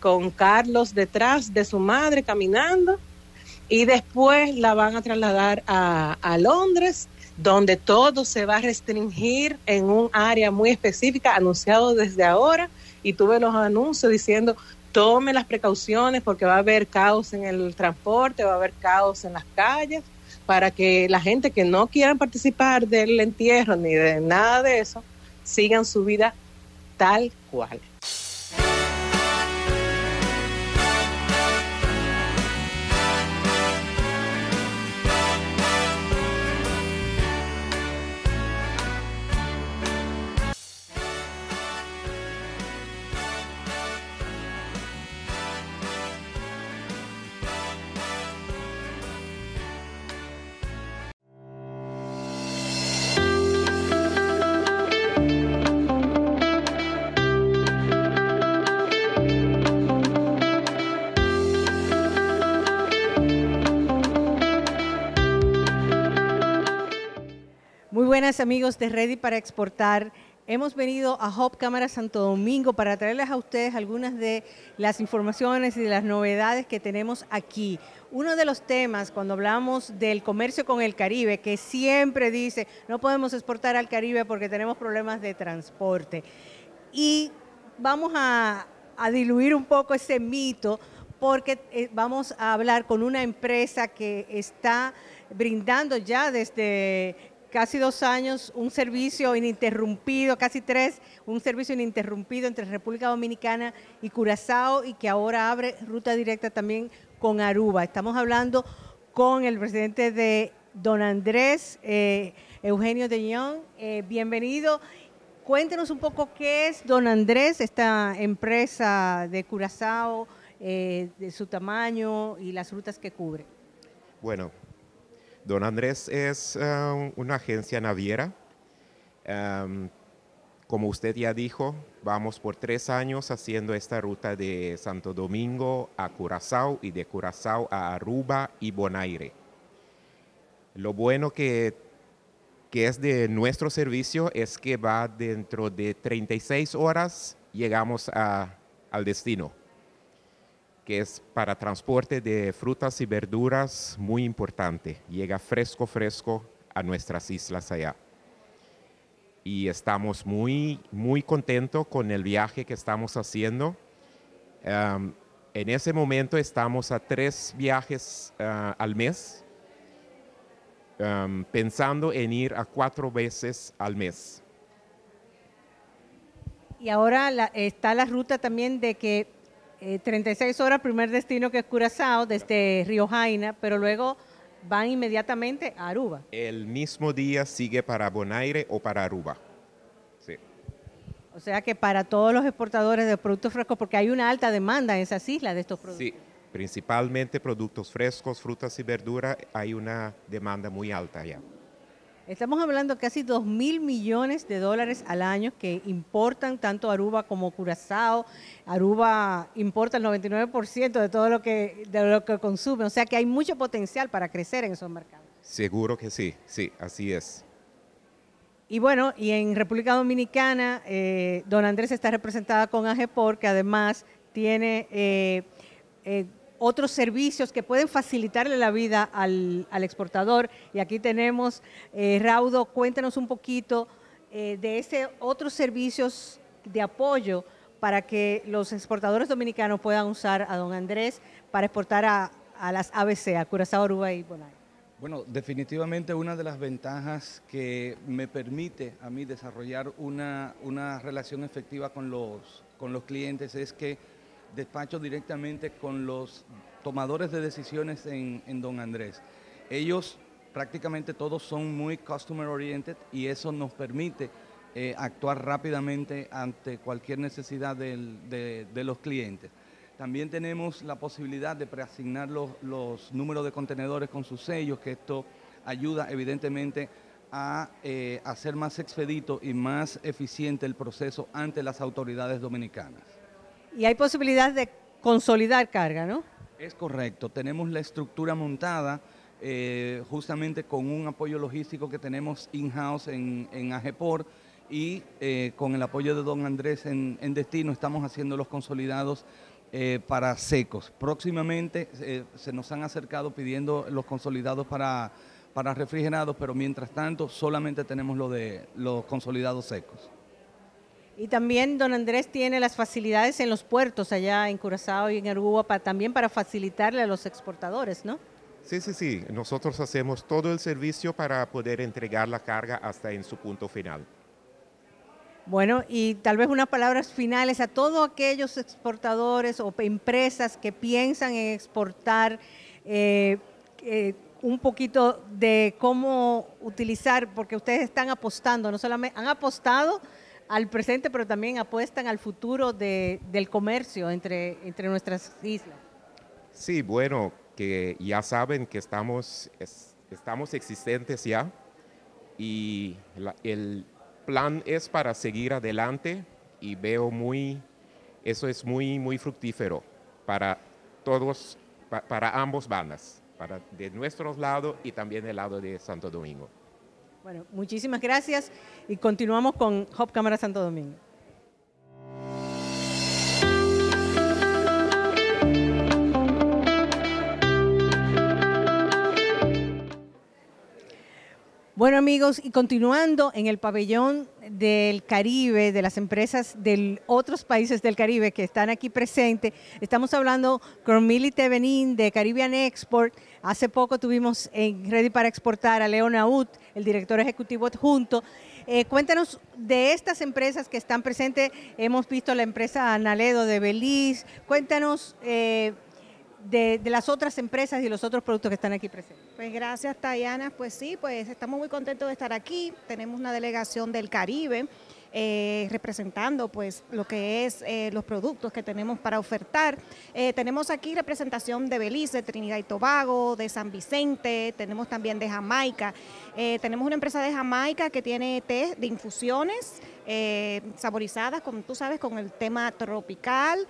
Speaker 2: con Carlos detrás de su madre caminando y después la van a trasladar a, a, Londres, donde todo se va a restringir en un área muy específica, anunciado desde ahora, y tuve los anuncios diciendo, tome las precauciones porque va a haber caos en el transporte, va a haber caos en las calles, para que la gente que no quieran participar del entierro ni de nada de eso, sigan su vida tal cual.
Speaker 3: amigos de Ready para Exportar. Hemos venido a Hop Cámara Santo Domingo para traerles a ustedes algunas de las informaciones y de las novedades que tenemos aquí. Uno de los temas cuando hablamos del comercio con el Caribe, que siempre dice, no podemos exportar al Caribe porque tenemos problemas de transporte. Y vamos a, a diluir un poco ese mito porque eh, vamos a hablar con una empresa que está brindando ya desde casi dos años un servicio ininterrumpido, casi tres, un servicio ininterrumpido entre República Dominicana y Curazao y que ahora abre ruta directa también con Aruba. Estamos hablando con el presidente de Don Andrés, eh, Eugenio Deñón. Eh, bienvenido. Cuéntenos un poco qué es Don Andrés, esta empresa de Curazao, eh, de su tamaño y las rutas que cubre.
Speaker 4: Bueno, Don Andrés es eh, una agencia naviera. Em, como usted ya dijo, vamos por tres años haciendo esta ruta de Santo Domingo a Curazao y de Curazao a Aruba y Bonaire. Lo bueno que, es de nuestro servicio es que va dentro de 36 horas llegamos al destino que es para transporte de frutas y verduras muy importante. Llega fresco, fresco a nuestras islas allá. Y estamos muy, muy contentos con el viaje que estamos haciendo. en ese momento estamos a tres viajes ah, al mes, pensando en ir a cuatro veces al mes.
Speaker 3: Y ahora está la ruta también de que 36 eh, horas, primer destino que es Curazao, desde Río Jaina, pero luego van inmediatamente a Aruba.
Speaker 4: El mismo día sigue para Bonaire o para Aruba. Sí.
Speaker 3: O sea que para todos los exportadores de productos frescos, porque hay una alta demanda en esas islas de estos productos.
Speaker 4: Sí, principalmente productos frescos, frutas y verduras, hay una demanda muy alta allá.
Speaker 3: Estamos hablando casi 2 mil millones de dólares al año que importan tanto Aruba como Curazao. Aruba importa el 99% de todo lo que, de lo que consume, o sea que hay mucho potencial para crecer en esos mercados.
Speaker 4: Seguro que sí, sí, así es.
Speaker 3: Y bueno, y en República Dominicana, eh, don Andrés está representada con AGEPOR, que además tiene... Eh, eh, otros servicios que pueden facilitarle la vida al, exportador. Y aquí tenemos, eh, Raudo, cuéntanos un poquito eh, de ese otros servicios de apoyo para que los exportadores dominicanos puedan usar a don Andrés para exportar a, las ABC, a Curazao, Uruguay y Bonaire.
Speaker 5: Bueno, definitivamente una de las ventajas que me permite a mí desarrollar una, una relación efectiva con los, con los clientes es que despacho directamente con los tomadores de decisiones en, Don Andrés. Ellos prácticamente todos son muy customer oriented y eso nos permite eh, actuar rápidamente ante cualquier necesidad de, los clientes. También tenemos la posibilidad de preasignar los, números de contenedores con sus sellos, que esto ayuda evidentemente a eh, hacer más expedito y más eficiente el proceso ante las autoridades dominicanas.
Speaker 3: Y hay posibilidad de consolidar carga,
Speaker 5: ¿no? Es correcto, tenemos la estructura montada eh, justamente con un apoyo logístico que tenemos in-house en, en y eh, con el apoyo de don Andrés en, Destino estamos haciendo los consolidados eh, para secos. Próximamente se nos han acercado pidiendo los consolidados para, para refrigerados, pero mientras tanto solamente tenemos lo de los consolidados secos.
Speaker 3: Y también don Andrés tiene las facilidades en los puertos allá en Curazao y en Aruba también para facilitarle a los exportadores, ¿no?
Speaker 4: Sí, sí, sí. Nosotros hacemos todo el servicio para poder entregar la carga hasta en su punto final.
Speaker 3: Bueno, y tal vez unas palabras finales a todos aquellos exportadores o empresas que piensan en exportar eh, eh, un poquito de cómo utilizar, porque ustedes están apostando, no solamente han apostado al presente, pero también apuestan al futuro del comercio entre, entre nuestras islas.
Speaker 4: Sí, bueno, que ya saben que estamos, estamos existentes ya y el plan es para seguir adelante y veo muy, eso es muy, muy fructífero para todos, para ambos bandas, para de nuestro lado y también del lado de Santo Domingo.
Speaker 3: Bueno, muchísimas gracias y continuamos con Hop Cámara Santo Domingo. Bueno amigos, y continuando en el pabellón del Caribe, de las empresas de otros países del Caribe que están aquí presentes, estamos hablando con Mili Tevenin de Caribbean Export. Hace poco tuvimos en Ready para Exportar a Leona Naut, el director ejecutivo adjunto. Eh, cuéntanos de estas empresas que están presentes. Hemos visto la empresa Analedo de Belice. Cuéntanos... Eh, de, las otras empresas y los otros productos que están aquí presentes.
Speaker 6: Pues gracias, Tayana. Pues sí, pues estamos muy contentos de estar aquí. Tenemos una delegación del Caribe eh, representando pues lo que es eh, los productos que tenemos para ofertar. Eh, tenemos aquí representación de Belice, Trinidad y Tobago, de San Vicente, tenemos también de Jamaica. tenemos una empresa de Jamaica que tiene té de infusiones. saborizadas, como tú sabes, con el tema tropical.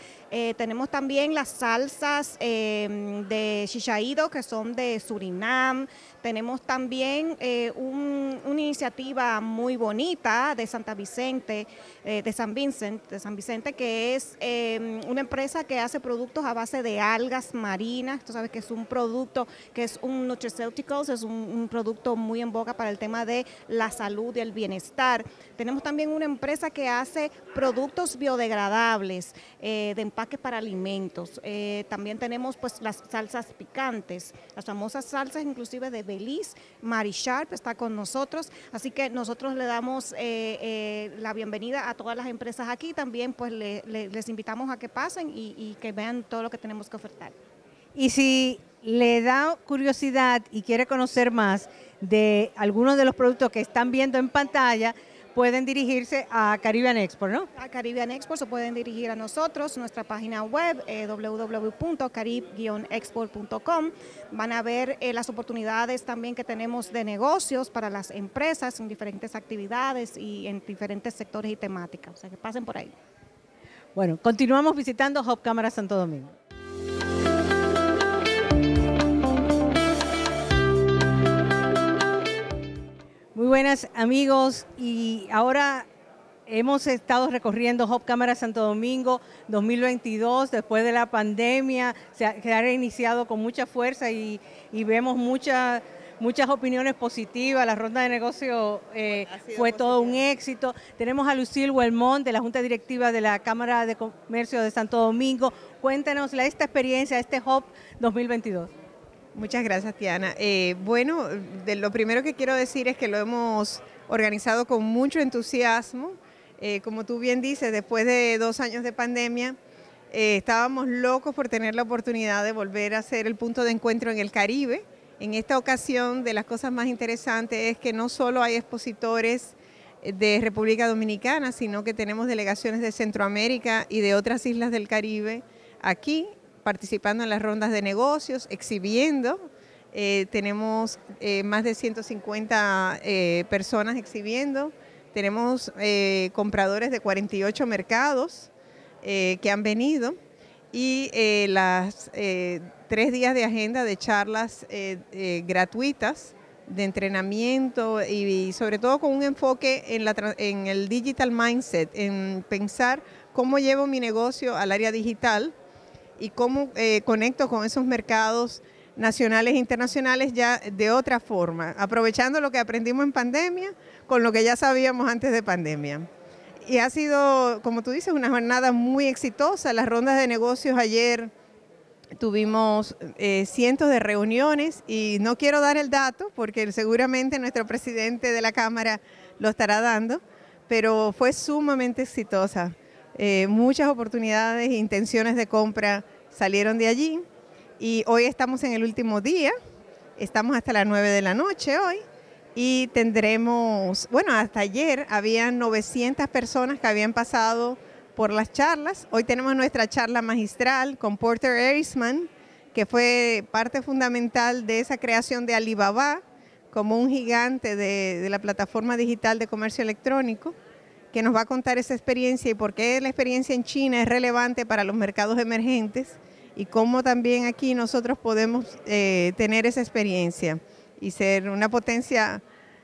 Speaker 6: tenemos también las salsas de Shishaido, que son de Surinam, tenemos también eh, una iniciativa muy bonita de Santa Vicente, eh, de San Vicente, de San Vicente, que es em, una empresa que hace productos a base de algas marinas. Tú sabes que es un producto que es un nutraceuticals, es un, producto muy en boca para el tema de la salud y el bienestar. Tenemos también una empresa que hace productos biodegradables eh, de empaque para alimentos. también tenemos pues las salsas picantes, las famosas salsas inclusive de Liz, Mari Sharp está con nosotros, así que nosotros le damos eh, eh, la bienvenida a todas las empresas aquí. También pues les invitamos a que pasen y, y que vean todo lo que tenemos que ofertar.
Speaker 3: Y si le da curiosidad y quiere conocer más de algunos de los productos que están viendo en pantalla, pueden dirigirse a Caribbean Export, ¿no?
Speaker 6: A Caribbean Expo se pueden dirigir a nosotros, nuestra página web eh, www.carib-export.com. Van a ver eh, las oportunidades también que tenemos de negocios para las empresas en diferentes actividades y en diferentes sectores y temáticas. O sea, que pasen por ahí.
Speaker 3: Bueno, continuamos visitando Hop Cámara Santo Domingo. Muy buenas amigos y ahora hemos estado recorriendo Hop Cámara Santo Domingo 2022 después de la pandemia, se ha, reiniciado iniciado con mucha fuerza y, vemos muchas muchas opiniones positivas, la ronda de negocio eh, fue todo un éxito. Tenemos a Lucille Huelmont de la Junta Directiva de la Cámara de Comercio de Santo Domingo. Cuéntanos la, esta experiencia, este Hop 2022. Muchas gracias, Tiana. Eh, bueno, de lo primero
Speaker 7: que quiero decir es que lo hemos organizado con mucho entusiasmo. Eh, como tú bien dices, después de dos años de pandemia, eh, estábamos locos por tener la oportunidad de volver a ser el punto de encuentro en el Caribe. En esta ocasión, de las cosas más interesantes es que no solo hay expositores de República Dominicana, sino que tenemos delegaciones de Centroamérica y de otras islas del Caribe aquí participando en las rondas de negocios, exhibiendo. Eh, tenemos eh, más de 150 eh, personas exhibiendo. Tenemos compradores de 48 mercados que han venido y las tres días de agenda de charlas gratuitas de entrenamiento y, sobre todo con un enfoque en, la, en el digital mindset, en pensar cómo llevo mi negocio al área digital y cómo eh, conecto con esos mercados nacionales e internacionales ya de otra forma, aprovechando lo que aprendimos en pandemia con lo que ya sabíamos antes de pandemia. Y ha sido, como tú dices, una jornada muy exitosa. Las rondas de negocios ayer tuvimos eh, cientos de reuniones y no quiero dar el dato porque seguramente nuestro presidente de la Cámara lo estará dando, pero fue sumamente exitosa. Eh, muchas oportunidades e intenciones de compra salieron de allí y hoy estamos en el último día, estamos hasta las 9 de la noche hoy y tendremos, bueno, hasta ayer habían 900 personas que habían pasado por las charlas, hoy tenemos nuestra charla magistral con Porter Erisman, que fue parte fundamental de esa creación de Alibaba como un gigante de la plataforma digital de comercio electrónico que nos va a contar esa experiencia y por qué la experiencia en China es relevante para los mercados emergentes y cómo también aquí nosotros podemos eh, tener esa experiencia y ser una potencia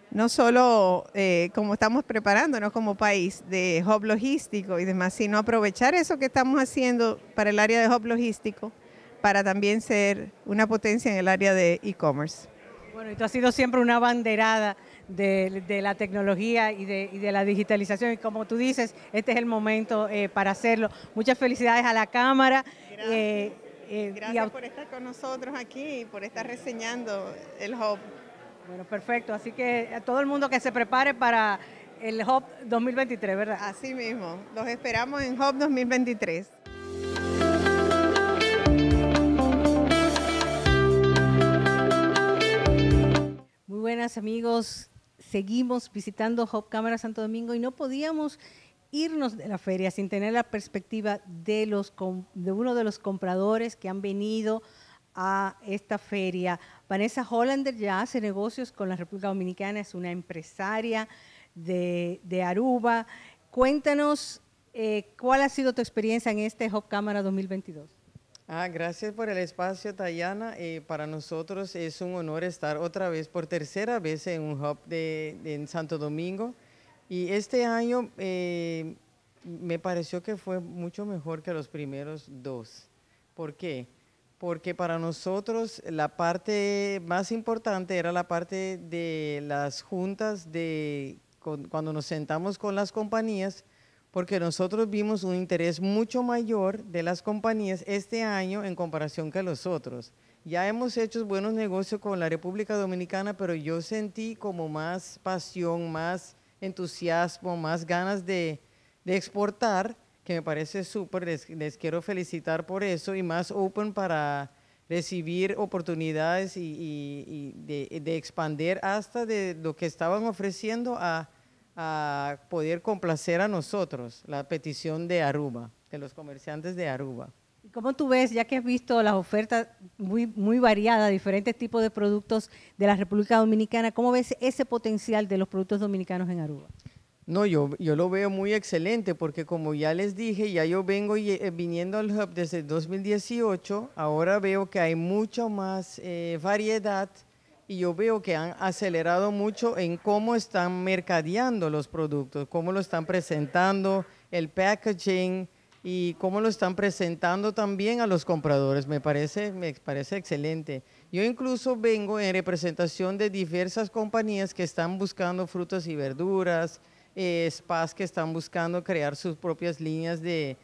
Speaker 7: no solo eh, como estamos preparándonos como país de hub logístico y demás, sino aprovechar eso que estamos haciendo para el área de hub logístico para también ser una potencia en el área de e-commerce.
Speaker 3: Bueno, esto ha sido siempre una banderada de, la tecnología y de, la digitalización. Y como tú dices, este es el momento eh, para hacerlo. Muchas felicidades a la Cámara. Gracias, eh, eh, Gracias por estar con nosotros aquí y por
Speaker 7: estar reseñando el hop Bueno, perfecto.
Speaker 3: Así que a todo el mundo que se prepare para el Hop 2023, ¿verdad? Así mismo. Los esperamos en Hop 2023. Muy buenas amigos seguimos visitando Hop Cámara Santo Domingo y no podíamos irnos de la feria sin tener la perspectiva de, uno de los compradores que han venido a esta feria. Vanessa Hollander ya hace negocios con la República Dominicana, es una empresaria de, Aruba. Cuéntanos eh, cuál ha sido tu experiencia en este Hop Cámara 2022. Ah, gracias por
Speaker 8: el espacio, Tayana. Eh, para nosotros es un honor estar otra vez, por tercera vez, en un hub de, en Santo Domingo. Y este año eh, me pareció que fue mucho mejor que los primeros dos. ¿Por qué? Porque para nosotros la parte más importante era la parte de las juntas de cuando nos sentamos con las compañías porque nosotros vimos un interés mucho mayor de las compañías este año en comparación que los otros. Ya hemos hecho buenos negocios con la República Dominicana, pero yo sentí como más pasión, más entusiasmo, más ganas de, exportar, que me parece súper, les, quiero felicitar por eso, y más open para recibir oportunidades y, de, de expandir hasta de lo que estaban ofreciendo a a poder complacer a nosotros la petición de Aruba, de los comerciantes de Aruba.
Speaker 3: cómo tú ves, ya que has visto las ofertas muy, muy variadas, diferentes tipos de productos de la República Dominicana, cómo ves ese potencial de los productos dominicanos en Aruba?
Speaker 8: No, yo, yo lo veo muy excelente porque como ya les dije, ya yo vengo y, eh, viniendo al hub desde 2018, ahora veo que hay mucha más eh, variedad y yo veo que han acelerado mucho en cómo están mercadeando los productos, cómo lo están presentando, el packaging y cómo lo están presentando también a los compradores. Me parece, excelente. Yo incluso vengo en representación de diversas compañías que están buscando frutas y verduras, eh, spas que están buscando crear sus propias líneas de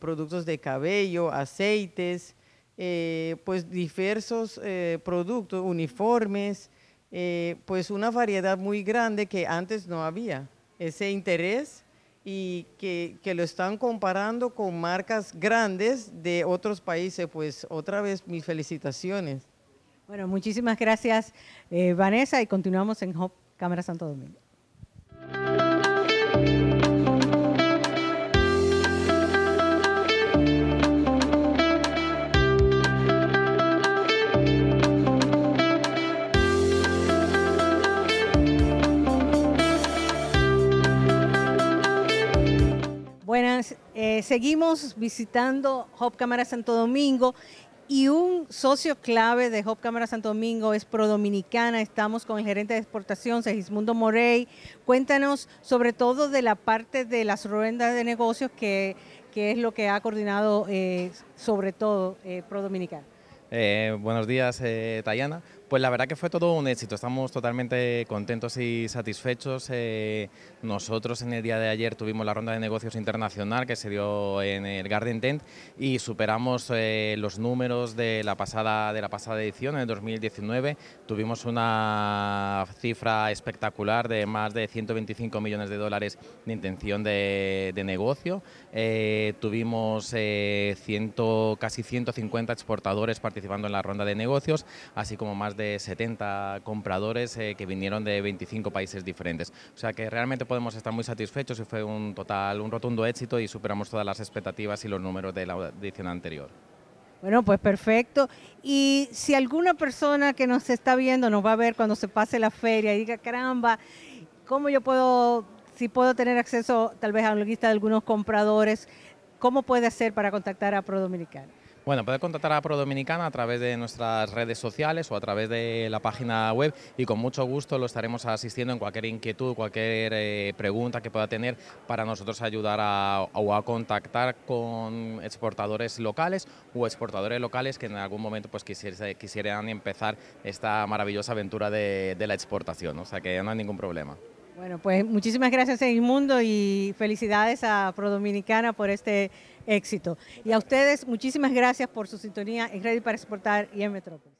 Speaker 8: productos de cabello, aceites eh, pues diversos eh, productos, uniformes, eh, pues una variedad muy grande que antes no había. Ese interés y que, que, lo están comparando con marcas grandes de otros países, pues otra vez mis felicitaciones.
Speaker 3: Bueno, muchísimas gracias Vanessa y continuamos en Cámara Santo Domingo. Buenas, eh, seguimos visitando Hop Cámara Santo Domingo y un socio clave de Hop Cámara Santo Domingo es Pro Dominicana. Estamos con el gerente de exportación, Segismundo Morey. Cuéntanos sobre todo de la parte de las ruedas de negocios que, es lo que ha coordinado eh, sobre todo eh, Pro Dominicana.
Speaker 9: buenos días, Tayana. Pues la verdad que fue todo un éxito, estamos totalmente contentos y satisfechos. Eh, nosotros en el día de ayer tuvimos la ronda de negocios internacional que se dio en el Garden Tent y superamos eh, los números de la, pasada, de la pasada edición, en el 2019. Tuvimos una cifra espectacular de más de 125 millones de dólares de intención de, de negocio. Eh, tuvimos casi 150 exportadores participando en la ronda de negocios, así como más de 70 compradores eh, que vinieron de 25 países diferentes. O sea que realmente podemos estar muy satisfechos y fue un total, un rotundo éxito y superamos todas las expectativas y los números de la edición anterior.
Speaker 3: Bueno, pues perfecto. Y si alguna persona que nos está viendo nos va a ver cuando se pase la feria y diga, caramba, ¿cómo yo puedo, si puedo tener acceso tal vez a la lista de algunos compradores, cómo puede hacer para contactar a Pro Dominicana.
Speaker 9: Bueno, puede contactar a ProDominicana a través de nuestras redes sociales o a través de la página web y con mucho gusto lo estaremos asistiendo en cualquier inquietud, cualquier eh, pregunta que pueda tener para nosotros ayudar a, o a contactar con exportadores locales o exportadores locales que en algún momento pues quisieran empezar esta maravillosa aventura de, la exportación, o sea que no hay ningún problema.
Speaker 3: Bueno, pues muchísimas gracias Mundo, y felicidades a Pro Dominicana por este éxito. Y a ustedes muchísimas gracias por su sintonía en Ready para Exportar y en Metrópolis.